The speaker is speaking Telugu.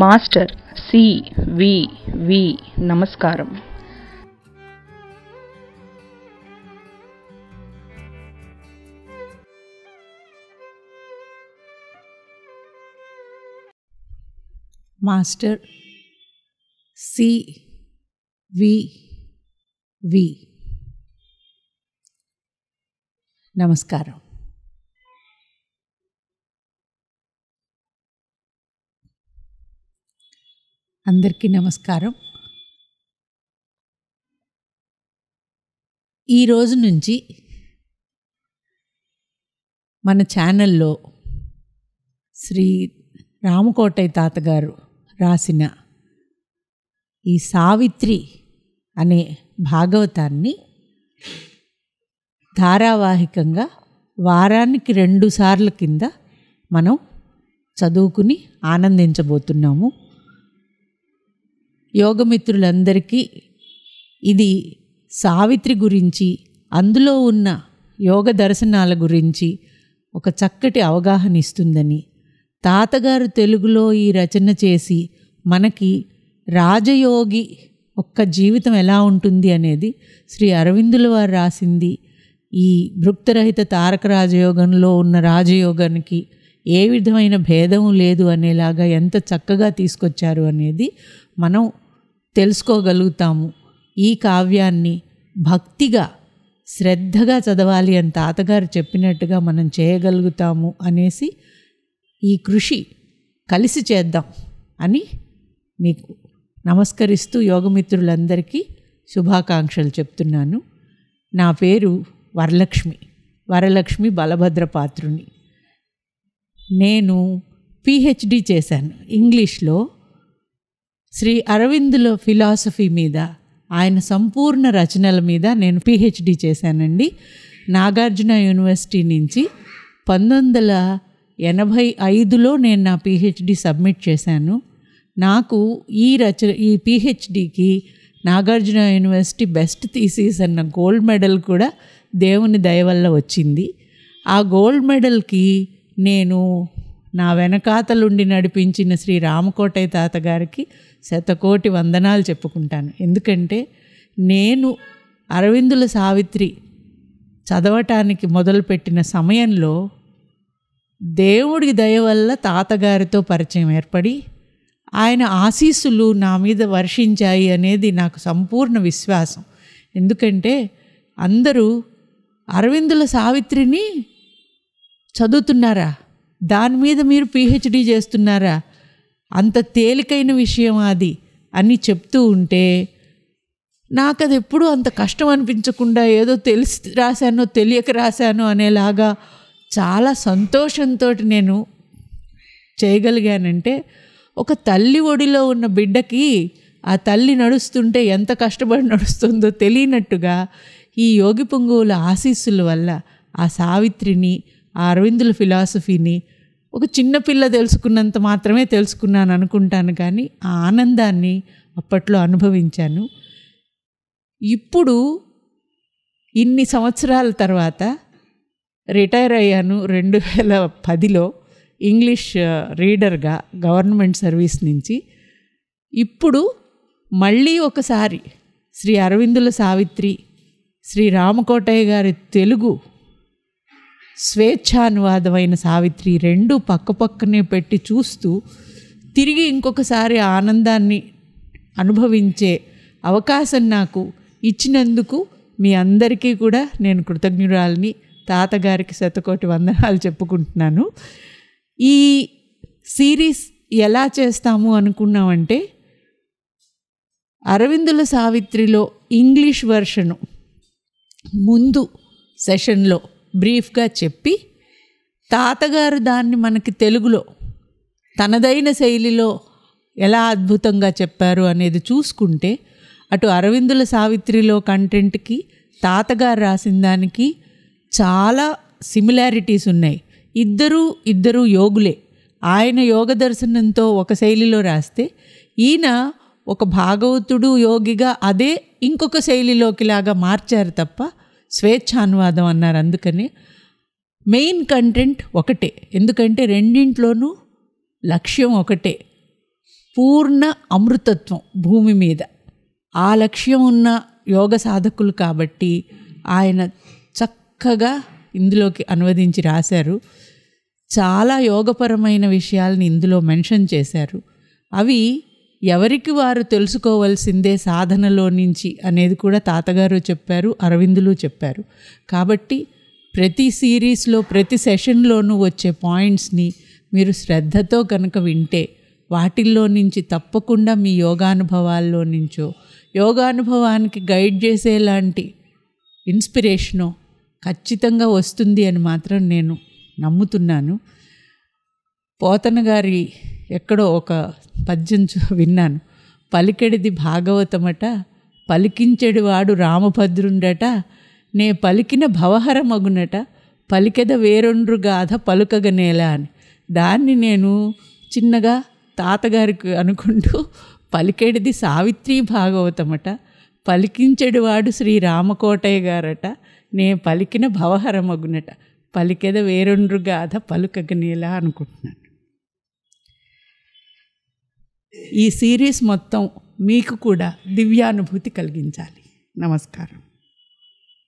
మాస్టర్ సి వి వి నమస్కారం మాస్టర్ సి వి వి నమస్కారం అందరికీ నమస్కారం ఈ రోజు నుంచి మన ఛానల్లో శ్రీ రామకోటయ్య తాతగారు రాసిన ఈ సావిత్రి అనే భాగవతాన్ని ధారావాహికంగా వారానికి రెండు సార్ల కింద మనం చదువుకుని ఆనందించబోతున్నాము యోగమిత్రులందరికీ ఇది సావిత్రి గురించి అందులో ఉన్న యోగ దర్శనాల గురించి ఒక చక్కటి అవగాహన ఇస్తుందని తాతగారు తెలుగులో ఈ రచన చేసి మనకి రాజయోగి ఒక్క జీవితం ఎలా ఉంటుంది అనేది శ్రీ అరవిందుల వారు రాసింది ఈ భృక్తరహిత తారక రాజయోగంలో ఉన్న రాజయోగానికి ఏ విధమైన భేదం లేదు అనేలాగా ఎంత చక్కగా తీసుకొచ్చారు అనేది మనం తెలుసుకోగలుగుతాము ఈ కావ్యాన్ని భక్తిగా శ్రద్ధగా చదవాలి అని తాతగారు చెప్పినట్టుగా మనం చేయగలుగుతాము అనేసి ఈ కృషి కలిసి చేద్దాం అని మీకు నమస్కరిస్తూ యోగమిత్రులందరికీ శుభాకాంక్షలు చెప్తున్నాను నా పేరు వరలక్ష్మి వరలక్ష్మి బలభద్ర పాత్రుని నేను పిహెచ్డి చేశాను ఇంగ్లీష్లో శ్రీ అరవిందులో ఫిలాసఫీ మీద ఆయన సంపూర్ణ రచనల మీద నేను పిహెచ్డి చేశానండి నాగార్జున యూనివర్సిటీ నుంచి పంతొమ్మిది వందల ఎనభై ఐదులో నేను నా పిహెచ్డి సబ్మిట్ చేశాను నాకు ఈ రచన ఈ పిహెచ్డికి నాగార్జున యూనివర్సిటీ బెస్ట్ థీసీస్ అన్న గోల్డ్ మెడల్ కూడా దేవుని దయ వల్ల వచ్చింది ఆ గోల్డ్ మెడల్కి నేను నా వెనకాతలుండి నడిపించిన శ్రీ రామకోటయ్య తాతగారికి శతకోటి వందనాలు చెప్పుకుంటాను ఎందుకంటే నేను అరవిందుల సావిత్రి చదవటానికి మొదలుపెట్టిన సమయంలో దేవుడి దయ వల్ల తాతగారితో పరిచయం ఏర్పడి ఆయన ఆశీస్సులు నా మీద వర్షించాయి అనేది నాకు సంపూర్ణ విశ్వాసం ఎందుకంటే అందరూ అరవిందుల సావిత్రిని చదువుతున్నారా దాని మీద మీరు పిహెచ్డి చేస్తున్నారా అంత తేలికైన విషయం అది అని చెప్తూ ఉంటే నాకు అది ఎప్పుడు అంత కష్టం అనిపించకుండా ఏదో తెలిసి రాశానో తెలియక రాశాను అనేలాగా చాలా సంతోషంతో నేను చేయగలిగానంటే ఒక తల్లి ఒడిలో ఉన్న బిడ్డకి ఆ తల్లి నడుస్తుంటే ఎంత కష్టపడి నడుస్తుందో తెలియనట్టుగా ఈ యోగి పొంగువుల ఆశీస్సుల వల్ల ఆ సావిత్రిని ఆ అరవిందుల ఫిలాసఫీని ఒక చిన్నపిల్ల తెలుసుకున్నంత మాత్రమే తెలుసుకున్నాను అనుకుంటాను కానీ ఆ ఆనందాన్ని అప్పట్లో అనుభవించాను ఇప్పుడు ఇన్ని సంవత్సరాల తర్వాత రిటైర్ అయ్యాను రెండు వేల పదిలో ఇంగ్లీష్ రీడర్గా గవర్నమెంట్ సర్వీస్ నుంచి ఇప్పుడు మళ్ళీ ఒకసారి శ్రీ అరవిందుల సావిత్రి శ్రీ రామకోటయ్య గారి తెలుగు స్వేచ్ఛానువాదమైన సావిత్రి రెండు పక్కపక్కనే పెట్టి చూస్తూ తిరిగి ఇంకొకసారి ఆనందాన్ని అనుభవించే అవకాశం నాకు ఇచ్చినందుకు మీ అందరికీ కూడా నేను కృతజ్ఞురాలని తాతగారికి శతకోటి వందనాలు చెప్పుకుంటున్నాను ఈ సిరీస్ ఎలా చేస్తాము అనుకున్నామంటే అరవిందుల సావిత్రిలో ఇంగ్లీష్ వర్షను ముందు సెషన్లో బ్రీఫ్గా చెప్పి తాతగారు దాన్ని మనకి తెలుగులో తనదైన శైలిలో ఎలా అద్భుతంగా చెప్పారు అనేది చూసుకుంటే అటు అరవిందుల సావిత్రిలో కంటెంట్కి తాతగారు రాసిన దానికి చాలా సిమిలారిటీస్ ఉన్నాయి ఇద్దరూ ఇద్దరు యోగులే ఆయన యోగ దర్శనంతో ఒక శైలిలో రాస్తే ఈయన ఒక భాగవతుడు యోగిగా అదే ఇంకొక శైలిలోకి లాగా మార్చారు తప్ప స్వేచ్ఛానువాదం అన్నారు అందుకని మెయిన్ కంటెంట్ ఒకటే ఎందుకంటే రెండింట్లోనూ లక్ష్యం ఒకటే పూర్ణ అమృతత్వం భూమి మీద ఆ లక్ష్యం ఉన్న యోగ సాధకులు కాబట్టి ఆయన చక్కగా ఇందులోకి అనువదించి రాశారు చాలా యోగపరమైన విషయాలని ఇందులో మెన్షన్ చేశారు అవి ఎవరికి వారు తెలుసుకోవాల్సిందే సాధనలో నుంచి అనేది కూడా తాతగారు చెప్పారు అరవిందులు చెప్పారు కాబట్టి ప్రతి సిరీస్లో ప్రతి సెషన్లోనూ వచ్చే పాయింట్స్ని మీరు శ్రద్ధతో కనుక వింటే వాటిల్లో నుంచి తప్పకుండా మీ యోగానుభవాల్లో నుంచో యోగానుభవానికి గైడ్ చేసేలాంటి ఇన్స్పిరేషను ఖచ్చితంగా వస్తుంది అని మాత్రం నేను నమ్ముతున్నాను పోతన గారి ఎక్కడో ఒక పద్యం విన్నాను పలికెడిది భాగవతమట పలికించెడు వాడు రామభద్రుండట నే పలికిన భవహరమగునట పలికెద వేరొండ్రు గాథ పలుకగ నేల అని దాన్ని నేను చిన్నగా తాతగారికి అనుకుంటూ పలికెడిది సావిత్రి భాగవతమట పలికించెడు వాడు శ్రీ రామకోటయ్య గారట నే పలికిన భవహరమగునట పలికెద వేరొండ్రు గాథ పలుకగ నేల అనుకుంటున్నాను ఈ సిరీస్ మొత్తం మీకు కూడా దివ్యానుభూతి కలిగించాలి నమస్కారం